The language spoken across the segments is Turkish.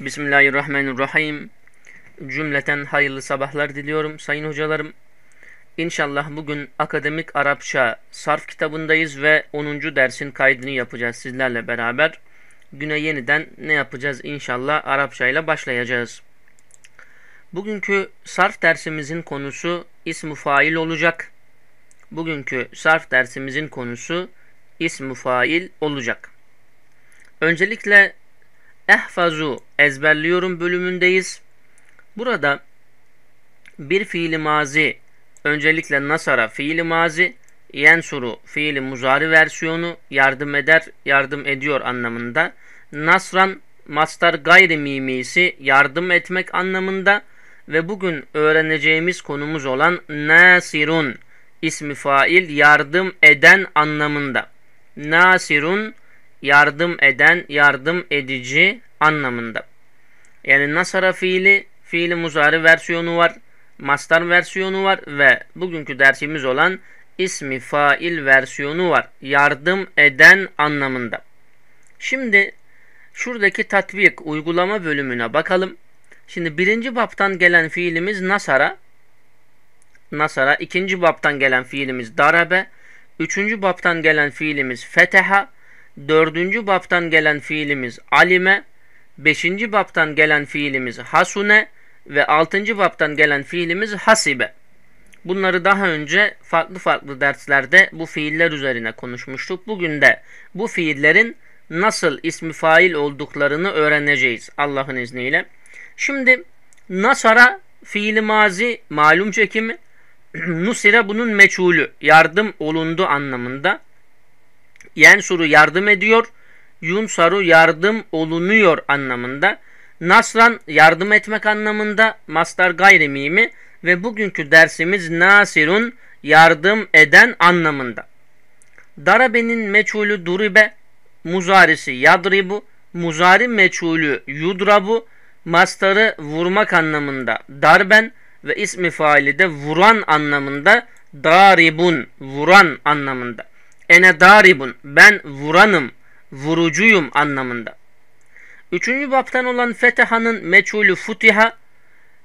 Bismillahirrahmanirrahim. Cümleten hayırlı sabahlar diliyorum sayın hocalarım. İnşallah bugün Akademik Arapça Sarf kitabındayız ve 10. dersin kaydını yapacağız sizlerle beraber. Güne yeniden ne yapacağız inşallah Arapça ile başlayacağız. Bugünkü sarf dersimizin konusu ism fail olacak. Bugünkü sarf dersimizin konusu ism fail olacak. Öncelikle Ehfazu ezberliyorum bölümündeyiz. Burada bir fiili mazi öncelikle nasara fiili mazi yensuru fiili muzari versiyonu yardım eder yardım ediyor anlamında. Nasran mastar gayri mimisi yardım etmek anlamında ve bugün öğreneceğimiz konumuz olan nasirun ismi fail yardım eden anlamında. Nasirun yardım eden, yardım edici anlamında. Yani nasara fiili, fiili muzari versiyonu var, mastar versiyonu var ve bugünkü dersimiz olan ismi fail versiyonu var. Yardım eden anlamında. Şimdi şuradaki tatbik uygulama bölümüne bakalım. Şimdi birinci baptan gelen fiilimiz nasara. Nasara. ikinci baptan gelen fiilimiz darabe. Üçüncü baptan gelen fiilimiz feteha dördüncü baptan gelen fiilimiz alime, beşinci baptan gelen fiilimiz hasune ve altıncı baptan gelen fiilimiz hasibe. Bunları daha önce farklı farklı derslerde bu fiiller üzerine konuşmuştuk. Bugün de bu fiillerin nasıl ismi fail olduklarını öğreneceğiz Allah'ın izniyle. Şimdi nasara fiili mazi malum çekimi, nusire bunun meçhulü, yardım olundu anlamında. Yensuru yardım ediyor. Yunsaru yardım olunuyor anlamında. Nasran yardım etmek anlamında. Mastar gayri ve bugünkü dersimiz nasirun yardım eden anlamında. Darabe'nin meçhulü duribe, muzarisi yadribu, muzari meçhulü yudrabu, mastarı vurmak anlamında darben ve ismi faali de vuran anlamında daribun, vuran anlamında ene daribun ben vuranım, vurucuyum anlamında. Üçüncü baptan olan fetehanın meçhulü futiha,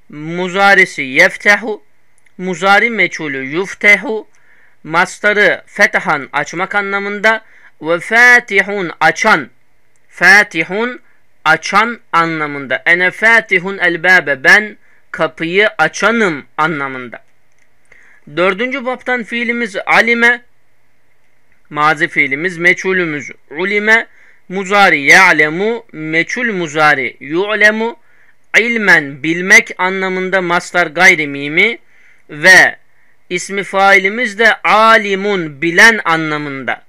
muzarisi yeftehu, muzari meçhulü yuftehu, mastarı fetahan açmak anlamında ve fatihun açan, fatihun açan anlamında. Ene fatihun elbabe ben kapıyı açanım anlamında. Dördüncü baptan fiilimiz alime mazi fiilimiz meçhulümüz ulime muzari ya'lemu meçhul muzari yu'lemu ilmen bilmek anlamında mastar gayri mimi ve ismi failimiz de alimun bilen anlamında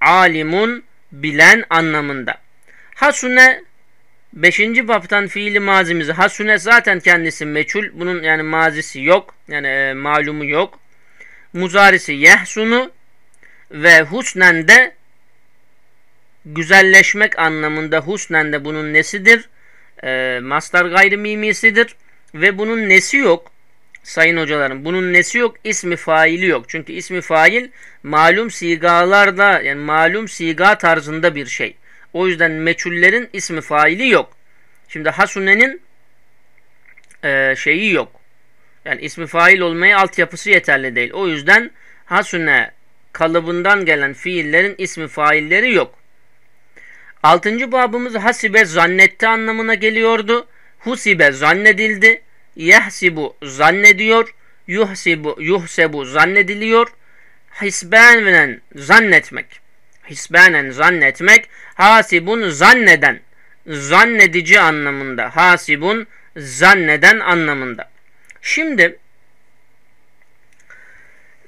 alimun bilen anlamında hasune 5. baptan fiili mazimiz hasune zaten kendisi meçhul bunun yani mazisi yok yani e, malumu yok muzarisi yehsunu ve husnen de güzelleşmek anlamında husnen de bunun nesidir? E, ee, mastar gayrimimisidir ve bunun nesi yok? Sayın hocalarım bunun nesi yok? İsmi faili yok. Çünkü ismi fail malum sigalarda yani malum siga tarzında bir şey. O yüzden meçhullerin ismi faili yok. Şimdi hasunenin e, şeyi yok. Yani ismi fail olmaya altyapısı yeterli değil. O yüzden hasune kalıbından gelen fiillerin ismi failleri yok. Altıncı babımız hasibe zannetti anlamına geliyordu. Husibe zannedildi. Yehsibu zannediyor. Yuhsibu, yuhsebu zannediliyor. Hisbenen zannetmek. Hisbenen zannetmek. Hasibun zanneden. Zannedici anlamında. Hasibun zanneden anlamında. Şimdi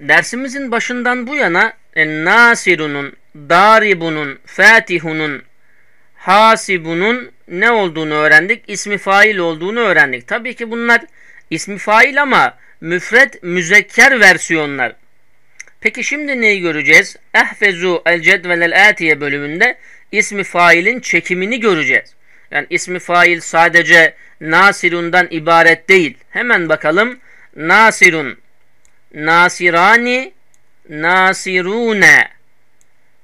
Dersimizin başından bu yana Nasirun'un, Daribun'un, Fatihun'un, Hasibun'un ne olduğunu öğrendik. İsmi fail olduğunu öğrendik. Tabii ki bunlar ismi fail ama müfret müzekker versiyonlar. Peki şimdi neyi göreceğiz? Ehfezu el cedvelel atiye bölümünde ismi failin çekimini göreceğiz. Yani ismi fail sadece nasirundan ibaret değil. Hemen bakalım. Nasirun nasirani nasirune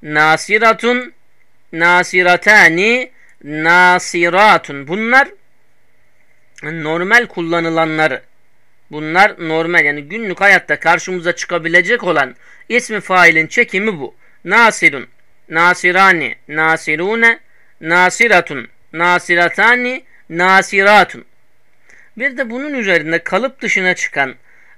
nasiratun nasiratani nasiratun bunlar normal kullanılanları bunlar normal yani günlük hayatta karşımıza çıkabilecek olan ismi failin çekimi bu nasirun nasirani nasirune nasiratun nasiratani nasiratun bir de bunun üzerinde kalıp dışına çıkan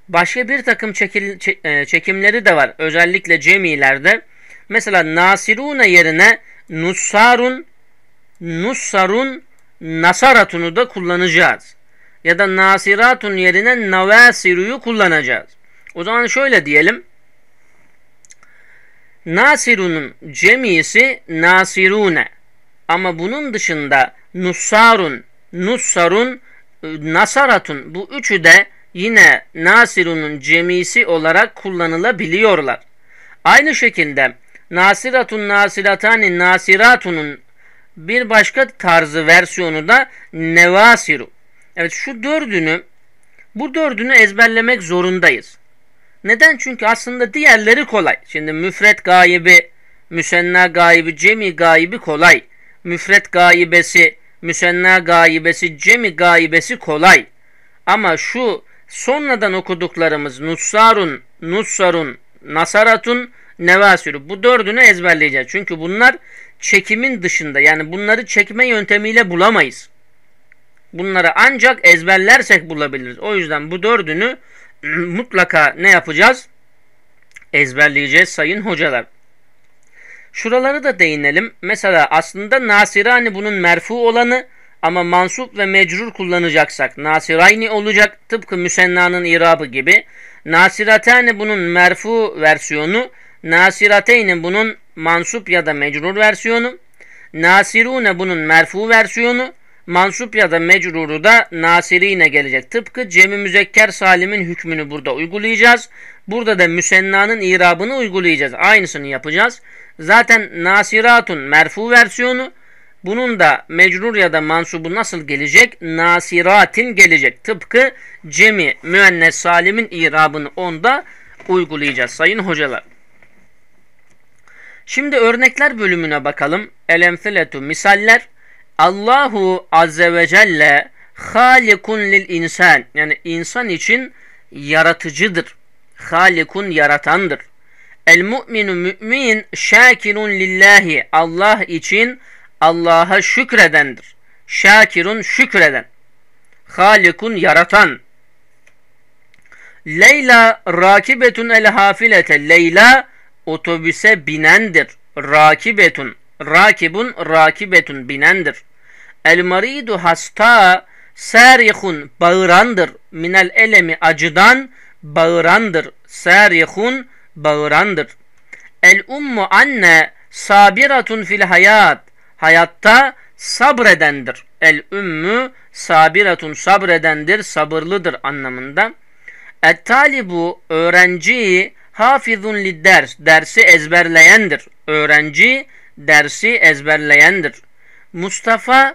Başka bir takım çekil, e, çekimleri de var. Özellikle cemilerde. Mesela nasirune yerine nussarun, nussarun, nasaratunu da kullanacağız. Ya da nasiratun yerine navasiruyu kullanacağız. O zaman şöyle diyelim. Nasirunun cemisi nasirune. Ama bunun dışında nussarun, nussarun, e, nasaratun bu üçü de yine Nasirun'un cemisi olarak kullanılabiliyorlar. Aynı şekilde Nasiratun Nasiratani Nasiratun'un bir başka tarzı versiyonu da Nevasiru. Evet şu dördünü bu dördünü ezberlemek zorundayız. Neden? Çünkü aslında diğerleri kolay. Şimdi müfret gaybi, müsenna gaybi, cemi gaybi kolay. Müfret gaybesi, müsenna gaybesi, cemi gaybesi kolay. Ama şu sonradan okuduklarımız Nussarun, Nussarun, Nasaratun, Nevasirü. Bu dördünü ezberleyeceğiz. Çünkü bunlar çekimin dışında yani bunları çekme yöntemiyle bulamayız. Bunları ancak ezberlersek bulabiliriz. O yüzden bu dördünü mutlaka ne yapacağız? Ezberleyeceğiz sayın hocalar. Şuraları da değinelim. Mesela aslında Nasirani bunun merfu olanı, ama mansup ve mecrur kullanacaksak nasirayni olacak tıpkı müsennanın irabı gibi. Nasiratani bunun merfu versiyonu, nasirateyni bunun mansup ya da mecrur versiyonu, nasirune bunun merfu versiyonu, mansup ya da mecruru da nasirine gelecek. Tıpkı cemi müzekker salimin hükmünü burada uygulayacağız. Burada da müsennanın irabını uygulayacağız. Aynısını yapacağız. Zaten nasiratun merfu versiyonu, bunun da mecrur ya da mansubu nasıl gelecek? Nasiratin gelecek. Tıpkı cemi müennes salimin irabını onda uygulayacağız sayın hocalar. Şimdi örnekler bölümüne bakalım. Elemfiletu misaller. Allahu azze ve celle halikun lil insan. Yani insan için yaratıcıdır. Halikun yaratandır. El mu'minu mü'min şakirun lillahi. Allah için Allah'a şükredendir. Şakirun şükreden. Halikun yaratan. Leyla rakibetun el hafilete. Leyla otobüse binendir. Rakibetun. Rakibun rakibetun binendir. El maridu hasta serihun bağırandır. Minel elemi acıdan bağırandır. Serihun bağırandır. El ummu anne sabiratun fil hayat hayatta sabredendir. El ümmü sabiratun sabredendir, sabırlıdır anlamında. Et talibu öğrenci hafizun lid dersi ezberleyendir. Öğrenci dersi ezberleyendir. Mustafa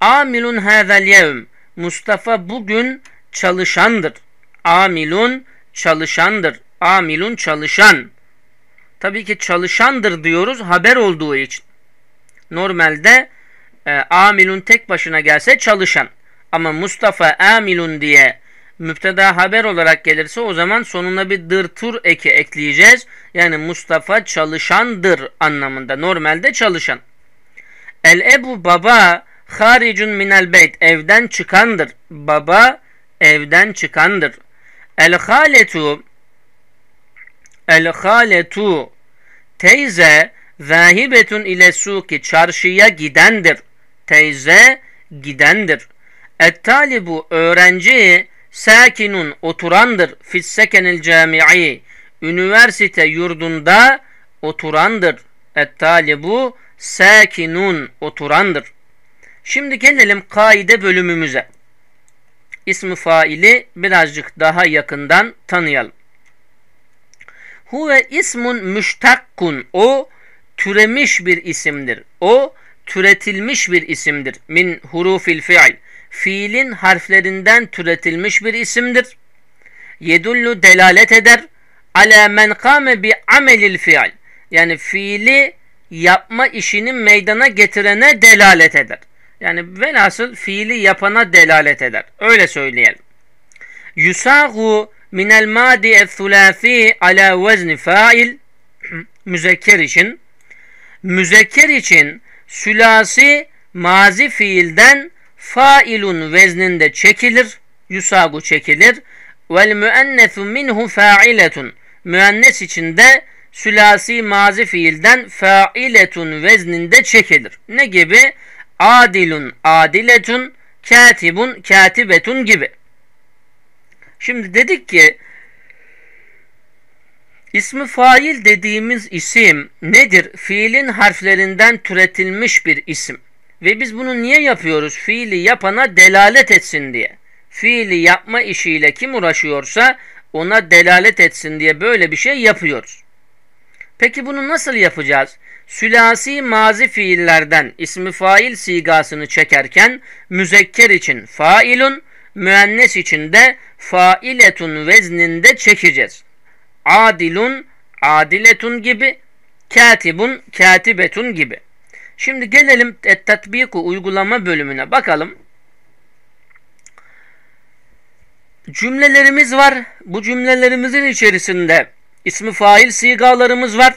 amilun hazel yevm. Mustafa bugün çalışandır. Amilun çalışandır. Amilun çalışan. Tabii ki çalışandır diyoruz haber olduğu için normalde e, amilun tek başına gelse çalışan ama Mustafa amilun diye müpteda haber olarak gelirse o zaman sonuna bir dırtur eki ekleyeceğiz. Yani Mustafa çalışandır anlamında. Normalde çalışan. El ebu baba haricun minel beyt evden çıkandır. Baba evden çıkandır. El haletu El haletu teyze Zahibetun ile suki çarşıya gidendir. Teyze gidendir. Et bu öğrenci sakinun oturandır. Fissekenil cami'i üniversite yurdunda oturandır. Et bu sakinun oturandır. Şimdi gelelim kaide bölümümüze. İsmi faili birazcık daha yakından tanıyalım. Huve ismun müştakkun. O türemiş bir isimdir. O türetilmiş bir isimdir. Min hurufil fiil. Fiilin harflerinden türetilmiş bir isimdir. Yedullu delalet eder. Ala men kâme bi amelil fiil. Yani fiili yapma işini meydana getirene delalet eder. Yani velhasıl fiili yapana delalet eder. Öyle söyleyelim. Yusagu minel madi thulâfi ala vezni fail. Müzekker için müzekker için sülasi mazi fiilden failun vezninde çekilir, yusagu çekilir. Vel müennesu minhu failetun. Müennes için de sülasi mazi fiilden failetun vezninde çekilir. Ne gibi? Adilun adiletun, katibun katibetun gibi. Şimdi dedik ki İsmi fail dediğimiz isim nedir? Fiilin harflerinden türetilmiş bir isim. Ve biz bunu niye yapıyoruz? Fiili yapana delalet etsin diye. Fiili yapma işiyle kim uğraşıyorsa ona delalet etsin diye böyle bir şey yapıyoruz. Peki bunu nasıl yapacağız? Sülasi mazi fiillerden ismi fail sigasını çekerken müzekker için failun, müennes için de failetun vezninde çekeceğiz adilun adiletun gibi, katibun katibetun gibi. Şimdi gelelim tatbiku uygulama bölümüne bakalım. Cümlelerimiz var. Bu cümlelerimizin içerisinde ismi fail sigalarımız var.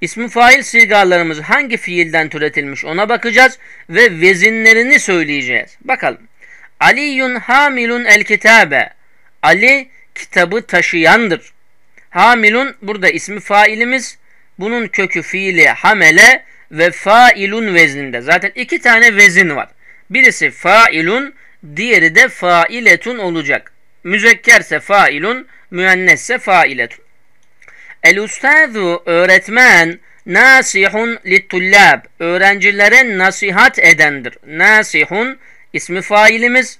İsmi fail sigalarımız hangi fiilden türetilmiş ona bakacağız ve vezinlerini söyleyeceğiz. Bakalım. Aliyun hamilun el kitabe. Ali kitabı taşıyandır. Hamilun burada ismi failimiz. Bunun kökü fiili hamele ve failun vezninde. Zaten iki tane vezin var. Birisi failun, diğeri de failetun olacak. Müzekkerse failun, müennesse failetun. El ustazu öğretmen nasihun littullab. Öğrencilere nasihat edendir. Nasihun ismi failimiz.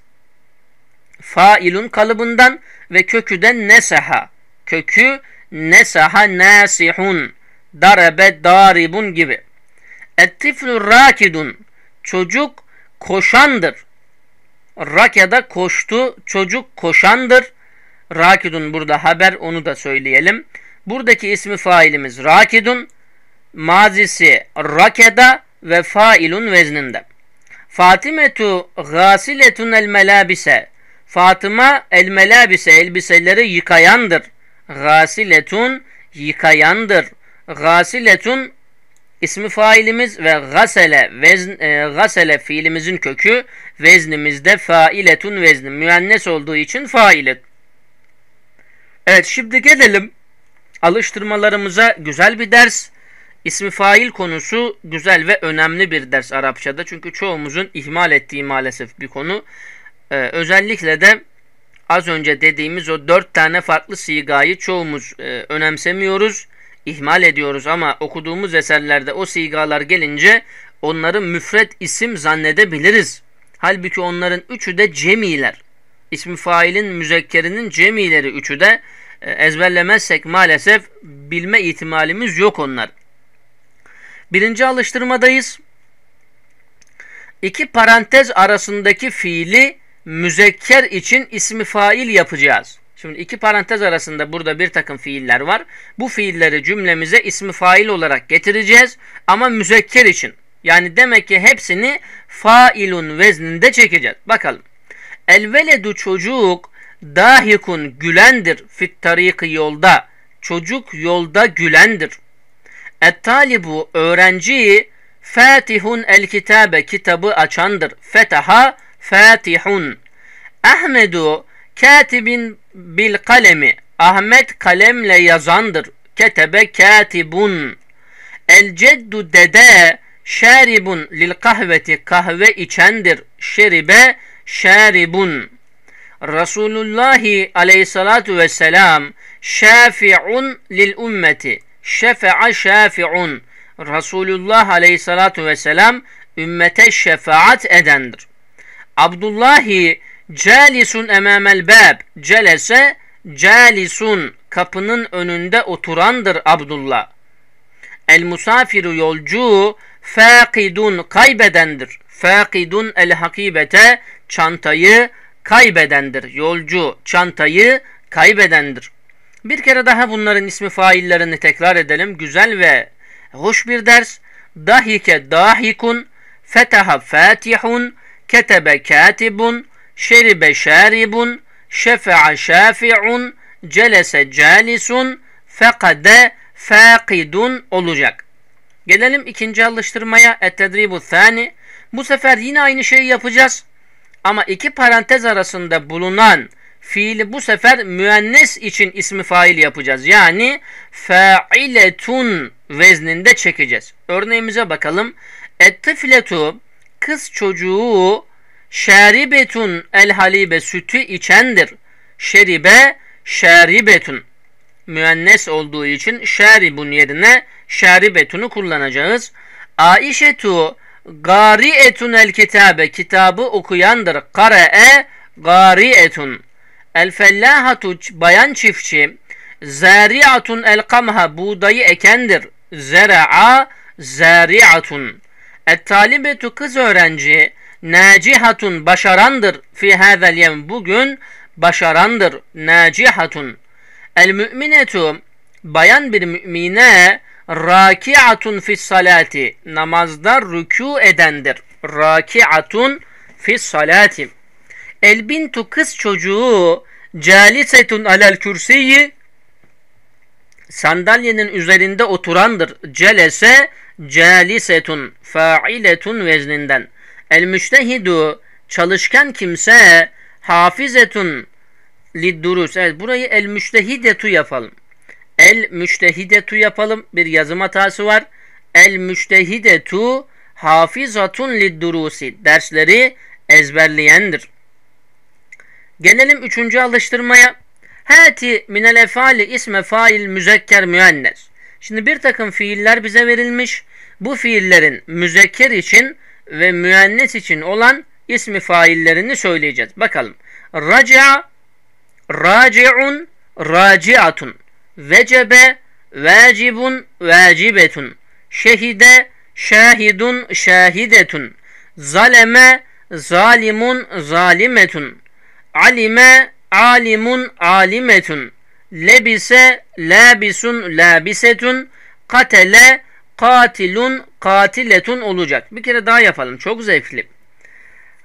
Failun kalıbından ve kökü de neseha kökü nesaha nasihun, darabe daribun gibi. Ettiflu rakidun, çocuk koşandır. Rakada koştu, çocuk koşandır. Rakidun burada haber, onu da söyleyelim. Buradaki ismi failimiz rakidun, mazisi rakeda ve failun vezninde. Fatimetu gasiletun el melabise. Fatıma el melabise elbiseleri yıkayandır gasiletun yıkayandır. Gasiletun ismi failimiz ve gasele vezn, e, gasele fiilimizin kökü veznimizde failetun vezni müennes olduğu için failet. Evet şimdi gelelim alıştırmalarımıza güzel bir ders. İsmi fail konusu güzel ve önemli bir ders Arapçada. Çünkü çoğumuzun ihmal ettiği maalesef bir konu. Ee, özellikle de az önce dediğimiz o dört tane farklı sigayı çoğumuz e, önemsemiyoruz, ihmal ediyoruz ama okuduğumuz eserlerde o sigalar gelince onları müfret isim zannedebiliriz. Halbuki onların üçü de cemiler. İsmi failin müzekkerinin cemileri üçü de e, ezberlemezsek maalesef bilme ihtimalimiz yok onlar. Birinci alıştırmadayız. İki parantez arasındaki fiili müzekker için ismi fail yapacağız. Şimdi iki parantez arasında burada bir takım fiiller var. Bu fiilleri cümlemize ismi fail olarak getireceğiz ama müzekker için. Yani demek ki hepsini failun vezninde çekeceğiz. Bakalım. Elveledu çocuk dahikun gülendir fit tariki yolda. Çocuk yolda gülendir. Et talibu öğrenci fatihun el kitabe kitabı açandır. Fetaha fatihun. Ahmedu katibin bil kalemi. Ahmet kalemle yazandır. Ketebe katibun. El ceddu dede şaribun lil kahveti kahve içendir. Şeribe şaribun. Resulullah aleyhissalatu vesselam şafi'un lil ümmeti. Şefe'a şafi'un. Resulullah aleyhissalatu vesselam ümmete şefaat edendir. Abdullahi calisun emamel bab. Celese calisun kapının önünde oturandır Abdullah. El musafiru yolcu fakidun kaybedendir. Fakidun el hakibete çantayı kaybedendir. Yolcu çantayı kaybedendir. Bir kere daha bunların ismi faillerini tekrar edelim. Güzel ve hoş bir ders. Dahike dahikun, fetaha fatihun, Ketebe katibun, şeribe şaribun, şefe'a şafi'un, celese calisun, fekade fakidun olacak. Gelelim ikinci alıştırmaya. Ettedribu thani. Bu sefer yine aynı şeyi yapacağız. Ama iki parantez arasında bulunan fiili bu sefer müennes için ismi fail yapacağız. Yani failetun vezninde çekeceğiz. Örneğimize bakalım. Ettifletu kız çocuğu şeribetun el halibe sütü içendir. Şeribe şeribetun. Müennes olduğu için şeribun yerine şeribetunu kullanacağız. Aişetu garietun el kitabe kitabı okuyandır. Kare'e etun. El fellahatu bayan çiftçi. Zariatun el kamha buğdayı ekendir. Zera'a zariatun. Et-talibetu kız öğrenci nacihatun başarandır fi hazel yem bugün başarandır nacihatun. El-müminetu bayan bir mümine rakiatun fi salati namazda rükû edendir. Rakiatun fi salati. El bintu kız çocuğu calisetun alel kürsiyi sandalyenin üzerinde oturandır. Celese calisetun failetun vezninden. El müştehidu çalışkan kimse hafizetun liddurus. Evet burayı el müştehidetu yapalım. El müştehidetu yapalım. Bir yazım hatası var. El müştehidetu hafizatun liddurusi. Dersleri ezberleyendir. Gelelim üçüncü alıştırmaya. Hati minel efali isme fail müzekker müennes. Şimdi bir takım fiiller bize verilmiş. Bu fiillerin müzekker için ve müennes için olan ismi faillerini söyleyeceğiz. Bakalım. Raca, raciun, raciatun. Vecebe, vacibun, vacibetun. Şehide, şahidun, şahidetun. Zaleme, zalimun, zalimetun. Alime, alimun, alimetun. Lebise labisun labisetun katele katilun katiletun olacak. Bir kere daha yapalım. Çok zevkli.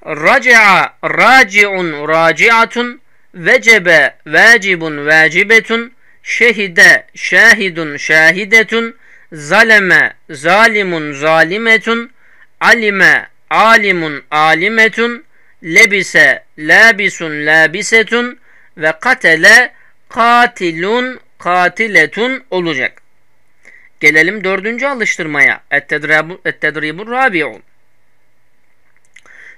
Raci'a raci'un raci'atun vecebe vacibun vacibetun şehide şahidun şahidetun zaleme zalimun zalimetun alime alimun alimetun lebise labisun labisetun ve katele katilun katiletun olacak. Gelelim dördüncü alıştırmaya. Ettedribur rabi'un.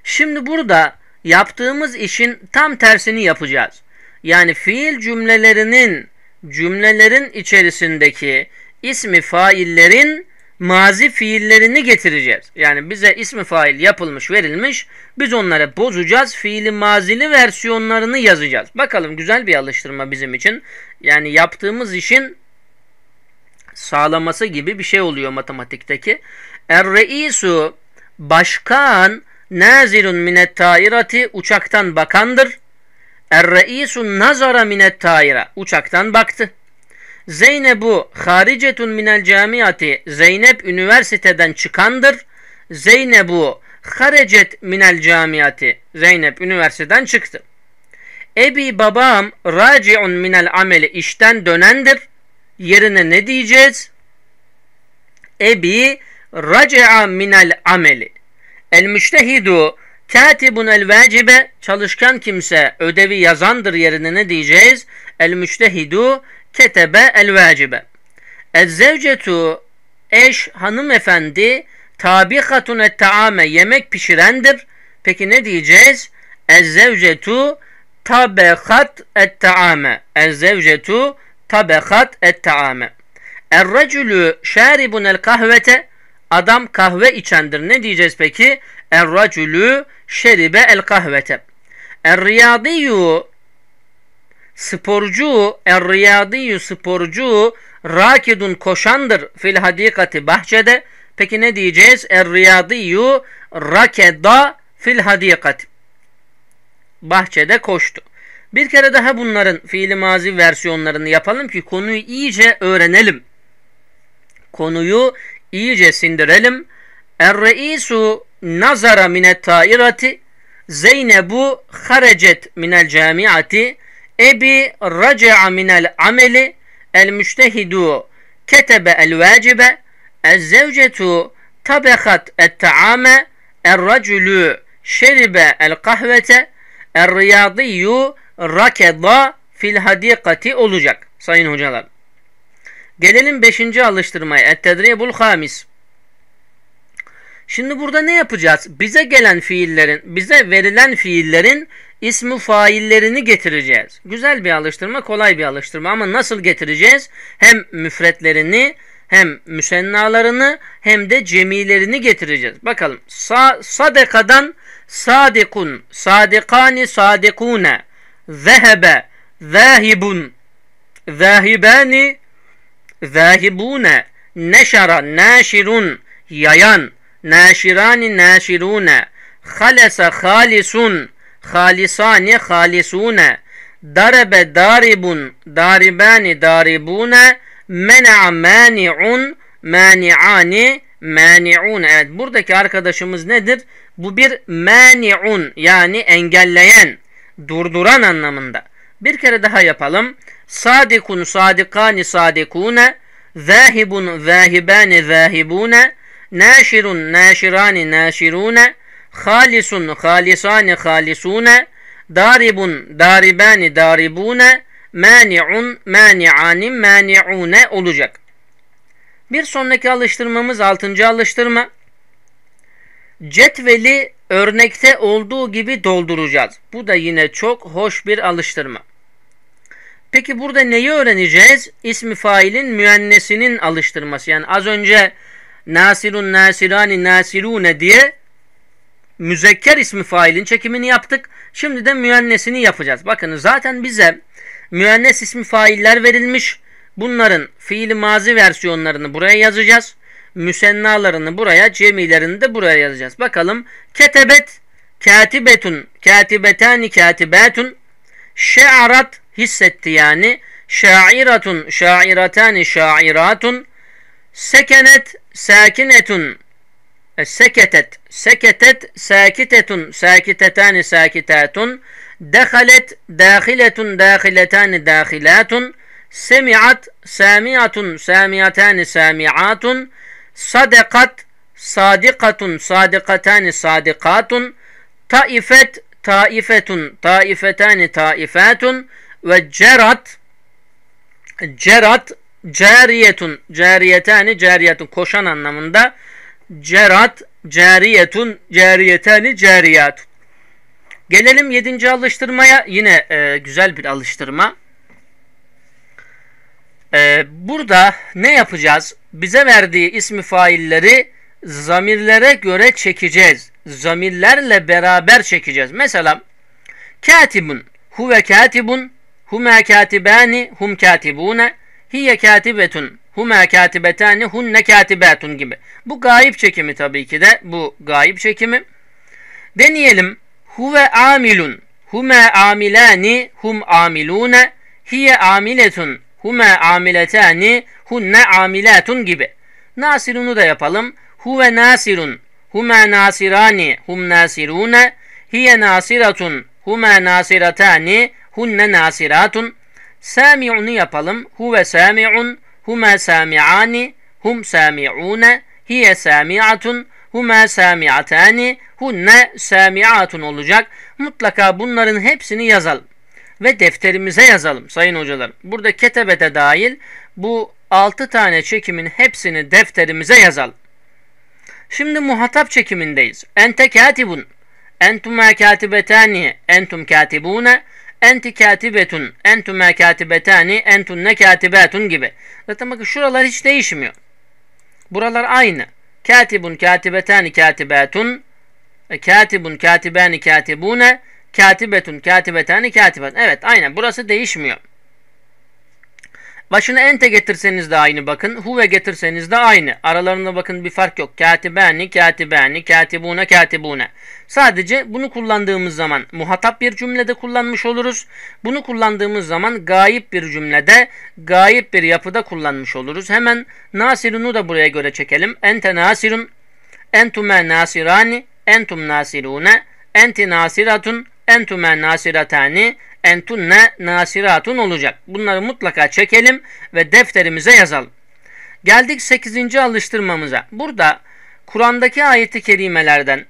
Şimdi burada yaptığımız işin tam tersini yapacağız. Yani fiil cümlelerinin cümlelerin içerisindeki ismi faillerin mazi fiillerini getireceğiz. Yani bize ismi fail yapılmış verilmiş. Biz onları bozacağız. Fiili mazili versiyonlarını yazacağız. Bakalım güzel bir alıştırma bizim için. Yani yaptığımız işin sağlaması gibi bir şey oluyor matematikteki. Er-reisu başkan nazirun minet tairati uçaktan bakandır. Er-reisu nazara minet taira uçaktan baktı. Zeynebu haricetun minel camiati. Zeynep üniversiteden çıkandır. Zeynebu haricet minel camiati. Zeynep üniversiteden çıktı. Ebi babam raciun minel ameli işten dönendir. Yerine ne diyeceğiz? Ebi raci'a minel ameli. El müştehidu katibun el vacibe çalışkan kimse ödevi yazandır yerine ne diyeceğiz? El müştehidu ketebe el vacibe. Ez zevcetu eş hanımefendi tabikatun et taame yemek pişirendir. Peki ne diyeceğiz? Ez zevcetu tabekat et taame. Ez zevcetu tabekat et taame. Er racülü şaribun el kahvete. Adam kahve içendir. Ne diyeceğiz peki? Er racülü şeribe el kahvete. Er riyadiyu sporcu, er-riyadiyyü sporcu rakidun koşandır fil hadikati bahçede. Peki ne diyeceğiz? Er-riyadiyyü rakeda fil hadikati. Bahçede koştu. Bir kere daha bunların fiili mazi versiyonlarını yapalım ki konuyu iyice öğrenelim. Konuyu iyice sindirelim. Er-reisu nazara minet tairati Zeynebu harecet minel camiati Ebi raca'a minel ameli el müştehidu ketebe el vacibe el zevcetu tabekat et taame el er racülü şeribe el kahvete el er riyadiyyu rakeda fil hadikati olacak sayın hocalar. Gelelim beşinci alıştırmaya. et bul hamis. Şimdi burada ne yapacağız? Bize gelen fiillerin, bize verilen fiillerin ismi faillerini getireceğiz. Güzel bir alıştırma, kolay bir alıştırma ama nasıl getireceğiz? Hem müfretlerini hem müsennalarını hem de cemilerini getireceğiz. Bakalım. Sa sadekadan sadikun, sadikani sadikune, zehebe, zahibun, zahibani, zahibune, neşara, naşirun, yayan, naşirani naşirune halesa halisun halisani halisune darebe daribun daribani daribune mena'a mani'un mani'ani mani'un evet buradaki arkadaşımız nedir? Bu bir mani'un yani engelleyen durduran anlamında. Bir kere daha yapalım. Sadikun sadikani sadikune zahibun zahibani zahibune Naşirun, naşirani, naşirune. Halisun, halisani, halisune. Daribun, daribani, daribune. Mani'un, mani'ani, mani'une olacak. Bir sonraki alıştırmamız altıncı alıştırma. Cetveli örnekte olduğu gibi dolduracağız. Bu da yine çok hoş bir alıştırma. Peki burada neyi öğreneceğiz? İsmi failin müennesinin alıştırması. Yani az önce nasirun nasirani nasirune diye müzekker ismi failin çekimini yaptık. Şimdi de müennesini yapacağız. Bakın zaten bize müennes ismi failler verilmiş. Bunların fiili mazi versiyonlarını buraya yazacağız. Müsennalarını buraya, cemilerini de buraya yazacağız. Bakalım ketebet, katibetun, katibetani, katibetun, şe'arat hissetti yani. Şa'iratun, şa'iratani, şa'iratun, سكنت ساكنة سكتت سكتت ساكتة ساكتتان ساكتات دخلت داخلة داخلتان داخلات سمعت سامعة سامعتان سامعات صدقت صادقة صادقتان صادقات طائفت طائفة طائفتان طائفات وجرت جرت cariyetun cariyetani cariyetun koşan anlamında cerat cariyetun cariyetani cariyatun. Gelelim yedinci alıştırmaya. Yine e, güzel bir alıştırma. E, burada ne yapacağız? Bize verdiği ismi failleri zamirlere göre çekeceğiz. Zamirlerle beraber çekeceğiz. Mesela katibun, huve katibun, huma katibani, hum katibune, hiye katibetun, huma katibetani, hunne katibetun gibi. Bu gayip çekimi tabii ki de bu gayip çekimi. Deneyelim. Huve amilun, hume amilani, hum amilune, hiye amiletun, hume amiletani, hunne amiletun gibi. Nasirunu da yapalım. Huve nasirun, hume nasirani, hum nasirune, hiye nasiratun, hume nasiratani, hunne nasiratun. Sami'unu yapalım. Huve sami'un, huma sami'ani, hum sami'une, hiye sami'atun, huma sami'atani, hunne sami'atun olacak. Mutlaka bunların hepsini yazalım. Ve defterimize yazalım sayın hocalarım. Burada ketebete dahil bu 6 tane çekimin hepsini defterimize yazalım. Şimdi muhatap çekimindeyiz. Ente katibun. Entuma katibetani. Entum katibune. Enti katibetun, entüme katibetani, entunne katibetun gibi. Zaten bakın şuralar hiç değişmiyor. Buralar aynı. Katibun, katibetani, katibetun, e, katibun, katibani, katibune, katibetun, katibetani, katibet. Evet aynen burası değişmiyor. Başına ente getirseniz de aynı bakın. Huve getirseniz de aynı. Aralarında bakın bir fark yok. Katibani, katibani, katibuna, katibuna. Sadece bunu kullandığımız zaman muhatap bir cümlede kullanmış oluruz. Bunu kullandığımız zaman gayip bir cümlede, gayip bir yapıda kullanmış oluruz. Hemen nasirunu da buraya göre çekelim. Ente nasirun, entume nasirani, entum nasirune, enti nasiratun, entume nasiratani, entunne nasiratun olacak. Bunları mutlaka çekelim ve defterimize yazalım. Geldik 8. alıştırmamıza. Burada Kur'an'daki ayeti kerimelerden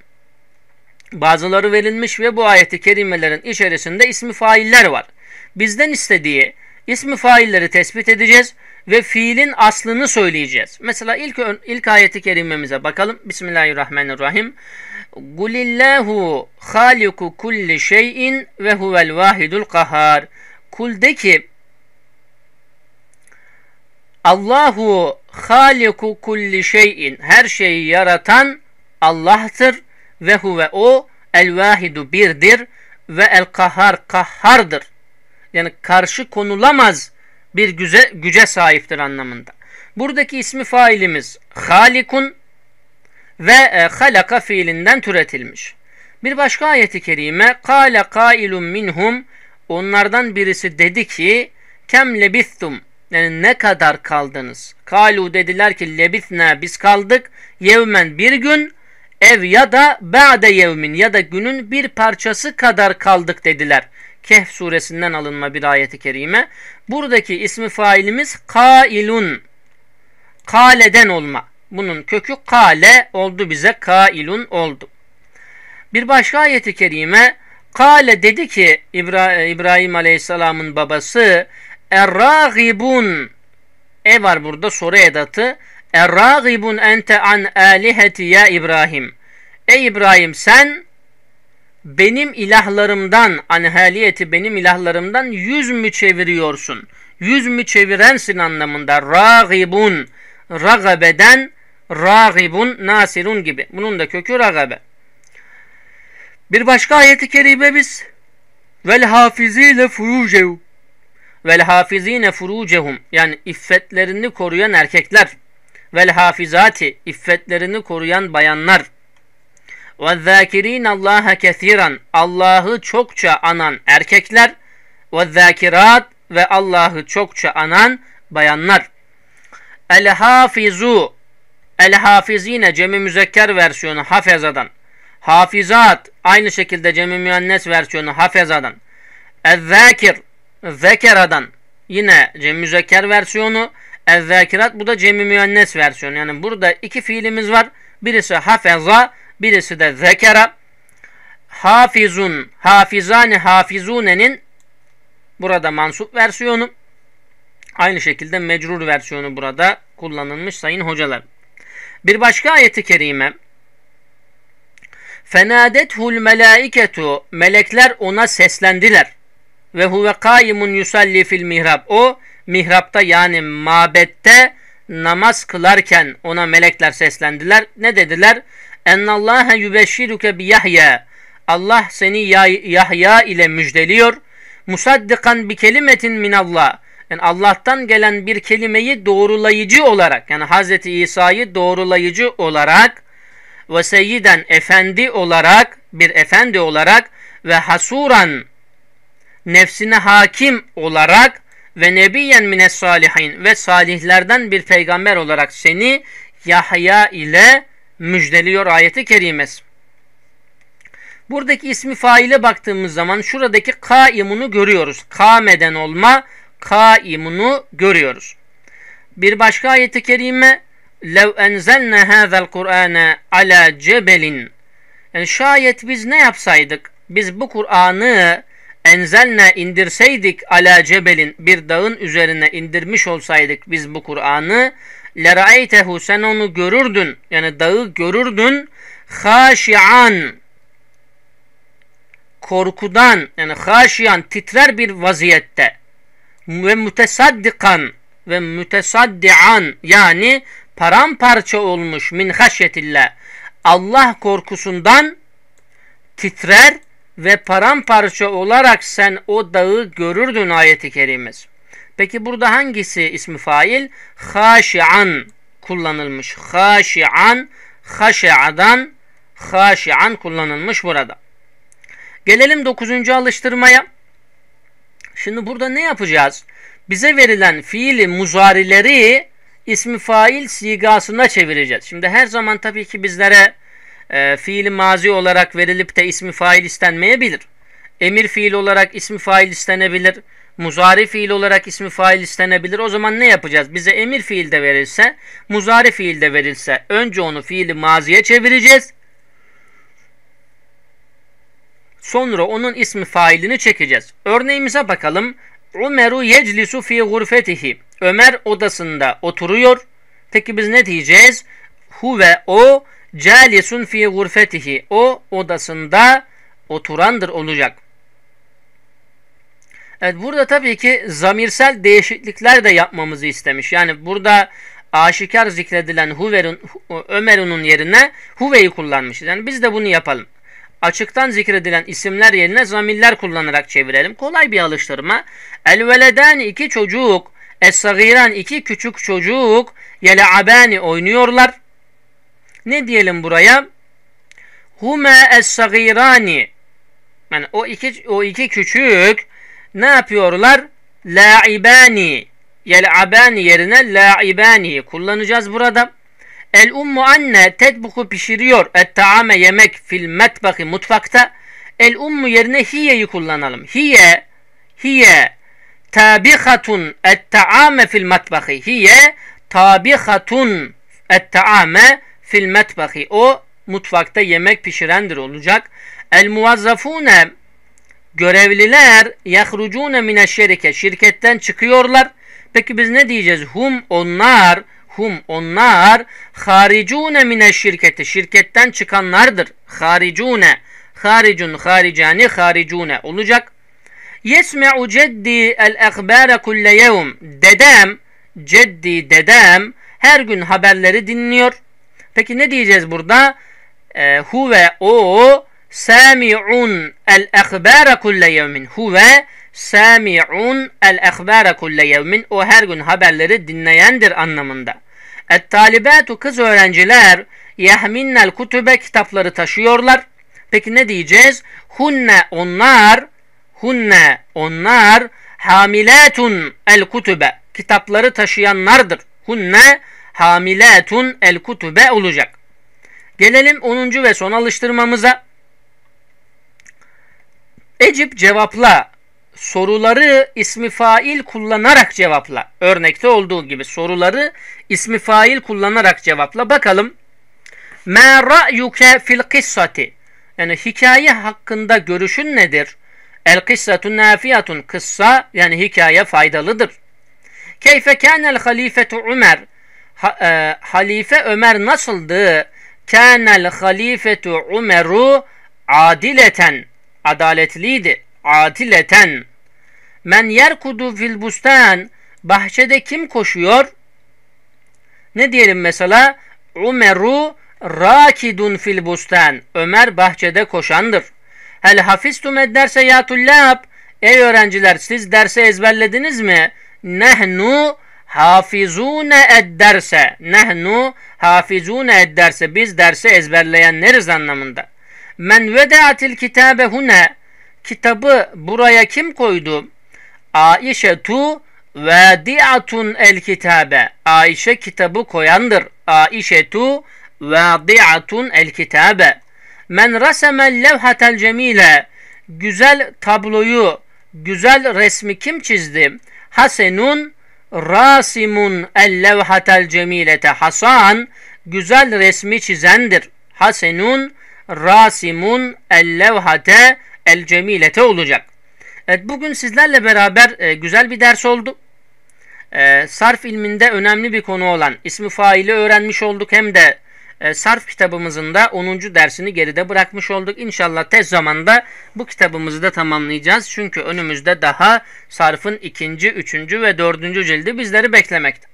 bazıları verilmiş ve bu ayeti kerimelerin içerisinde ismi failler var. Bizden istediği ismi failleri tespit edeceğiz ve fiilin aslını söyleyeceğiz. Mesela ilk ilk ayeti kerimemize bakalım. Bismillahirrahmanirrahim. Kulillahu haliku kulli şeyin ve huvel vahidul kahar. Kuldeki Allahu haliku kulli şeyin. Her şeyi yaratan Allah'tır ve huve o el vahidu birdir ve el kahar kahardır. Yani karşı konulamaz bir güce, güce sahiptir anlamında. Buradaki ismi failimiz halikun ve e, halaka fiilinden türetilmiş. Bir başka ayeti kerime kâle kâilun minhum onlardan birisi dedi ki kem lebithtum yani ne kadar kaldınız? Kalu dediler ki lebithna biz kaldık yevmen bir gün ev ya da ba'de yevmin ya da günün bir parçası kadar kaldık dediler. Kehf suresinden alınma bir ayeti kerime. Buradaki ismi failimiz kailun. Kaleden olma. Bunun kökü kale oldu bize kailun oldu. Bir başka ayeti kerime kale dedi ki İbra İbrahim Aleyhisselam'ın babası Erragibun E var burada soru edatı Erragibun ente an aliheti ya İbrahim Ey İbrahim sen benim ilahlarımdan anhaliyeti benim ilahlarımdan yüz mü çeviriyorsun? Yüz mü çevirensin anlamında. Ragibun ragabeden ragibun, nasirun gibi. Bunun da kökü ragabe. Bir başka ayeti kerime biz vel hafizine furucev vel hafizine furucehum yani iffetlerini koruyan erkekler vel hafizati iffetlerini koruyan bayanlar ve zâkirîn Allah'a kesiran Allah'ı çokça anan erkekler ve zâkirat ve Allah'ı çokça anan bayanlar el hafizu El hafizine cemi müzekker versiyonu hafezadan. Hafizat aynı şekilde cemi müennes versiyonu hafezadan. El zekir zekeradan yine cemi müzekker versiyonu. El zekirat bu da cemi müennes versiyonu. Yani burada iki fiilimiz var. Birisi hafeza birisi de zekera. Hafizun hafizani hafizunenin burada mansup versiyonu. Aynı şekilde mecrur versiyonu burada kullanılmış sayın hocalar. Bir başka ayeti kerime Fenadethul melaiketu melekler ona seslendiler. Ve huve kayimun yusalli fil mihrab. O mihrapta yani mabette namaz kılarken ona melekler seslendiler. Ne dediler? Ennallâhe yübeşşiruke bi Yahya. Allah seni Yahya ile müjdeliyor. Musaddikan bi kelimetin Allah yani Allah'tan gelen bir kelimeyi doğrulayıcı olarak yani Hazreti İsa'yı doğrulayıcı olarak ve seyyiden efendi olarak bir efendi olarak ve hasuran nefsine hakim olarak ve nebiyen mine salihin ve salihlerden bir peygamber olarak seni Yahya ile müjdeliyor ayeti kerimesi. Buradaki ismi faile baktığımız zaman şuradaki kaimunu görüyoruz. Kameden olma, kaimunu görüyoruz. Bir başka ayet-i kerime لَوْ اَنْزَلْنَا هَذَا الْقُرْآنَ عَلَى جَبَلٍ Yani şayet biz ne yapsaydık? Biz bu Kur'an'ı enzelne indirseydik ala cebelin bir dağın üzerine indirmiş olsaydık biz bu Kur'an'ı leraytehu sen onu görürdün yani dağı görürdün haşian korkudan yani haşian titrer bir vaziyette ve mütesaddikan ve mütesaddian yani paramparça olmuş min haşyetillah Allah korkusundan titrer ve paramparça olarak sen o dağı görürdün ayeti kerimesi. Peki burada hangisi ismi fail? Haşi'an kullanılmış. Haşi'an, haşi'adan, haşi'an kullanılmış burada. Gelelim dokuzuncu alıştırmaya. Şimdi burada ne yapacağız? Bize verilen fiili muzarileri ismi fail sigasına çevireceğiz. Şimdi her zaman tabii ki bizlere e, fiili mazi olarak verilip de ismi fail istenmeyebilir. Emir fiil olarak ismi fail istenebilir. Muzari fiil olarak ismi fail istenebilir. O zaman ne yapacağız? Bize emir fiil de verilse, muzari fiil de verilse önce onu fiili maziye çevireceğiz. Sonra onun ismi failini çekeceğiz. Örneğimize bakalım. Umeru yeclisu fi gurfetihi. Ömer odasında oturuyor. Peki biz ne diyeceğiz? Huve o calisun fi gurfetihi. O odasında oturandır olacak. Evet burada tabii ki zamirsel değişiklikler de yapmamızı istemiş. Yani burada aşikar zikredilen Huver'un Ömer'unun yerine Huve'yi kullanmışız. Yani biz de bunu yapalım açıktan zikredilen isimler yerine zamiller kullanarak çevirelim. Kolay bir alıştırma. Elveleden iki çocuk, es iki küçük çocuk, yele'abani oynuyorlar. Ne diyelim buraya? Hume esagirani. Yani o iki o iki küçük ne yapıyorlar? La'ibani. Yel'abani yerine la'ibani kullanacağız burada. El ummu anne tedbuku pişiriyor. Et taame yemek fil metbaki mutfakta. El ummu yerine hiye'yi kullanalım. Hiye, hiye tabihatun et taame fil metbaki. Hiye tabihatun et taame fil metbaki. O mutfakta yemek pişirendir olacak. El muvazzafune görevliler yahrucune mine şerike şirketten çıkıyorlar. Peki biz ne diyeceğiz? Hum onlar hum onlar haricune mine şirketi şirketten çıkanlardır. Haricune haricun haricani haricune olacak. Yesme'u ceddi el ehbâre kulle yevm. Dedem, ceddi dedem her gün haberleri dinliyor. Peki ne diyeceğiz burada? E, huve o sami'un el ehbâre kulle yevmin. Huve sami'un el ehbâre kulle yevmin. O her gün haberleri dinleyendir anlamında. Et-talibatu kız öğrenciler yehminnel kutube kitapları taşıyorlar. Peki ne diyeceğiz? Hunne onlar hunne onlar hamilatun el kutube kitapları taşıyanlardır. Hunne hamilatun el kutube olacak. Gelelim 10. ve son alıştırmamıza. Ecip cevapla soruları ismi fail kullanarak cevapla. Örnekte olduğu gibi soruları ismi fail kullanarak cevapla. Bakalım. Ma ra'yuke fil kissati. Yani hikaye hakkında görüşün nedir? El kıssatu nafiyatun. Kıssa yani hikaye faydalıdır. Keyfe kânel halifetu Ömer. Ha, e, halife Ömer nasıldı? Kânel halifetu Ömeru adileten. Adaletliydi atileten. Men yerkudu fil bustan. Bahçede kim koşuyor? Ne diyelim mesela? Umeru rakidun fil bustan. Ömer bahçede koşandır. Hel hafistum derse ya tullab. Ey öğrenciler siz derse ezberlediniz mi? Nehnu hafizune ederse, Nehnu hafizune ederse, Biz derse ezberleyenleriz anlamında. Men veda'atil kitabe hune kitabı buraya kim koydu? Aişe tu vadi'atun el kitabe. Ayşe kitabı koyandır. Aişe tu vadi'atun el kitabe. Men rasemel levhatel cemile. Güzel tabloyu, güzel resmi kim çizdi? Hasenun rasimun el levhatel cemilete. Hasan güzel resmi çizendir. Hasenun rasimun el levhate el cemilete olacak. Evet bugün sizlerle beraber e, güzel bir ders oldu. E, sarf ilminde önemli bir konu olan ismi faili öğrenmiş olduk hem de e, sarf kitabımızın da 10. dersini geride bırakmış olduk. İnşallah tez zamanda bu kitabımızı da tamamlayacağız. Çünkü önümüzde daha sarfın 2. 3. ve 4. cildi bizleri beklemekte.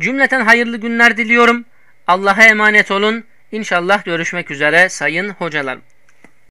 Cümleten hayırlı günler diliyorum. Allah'a emanet olun. İnşallah görüşmek üzere sayın hocalarım.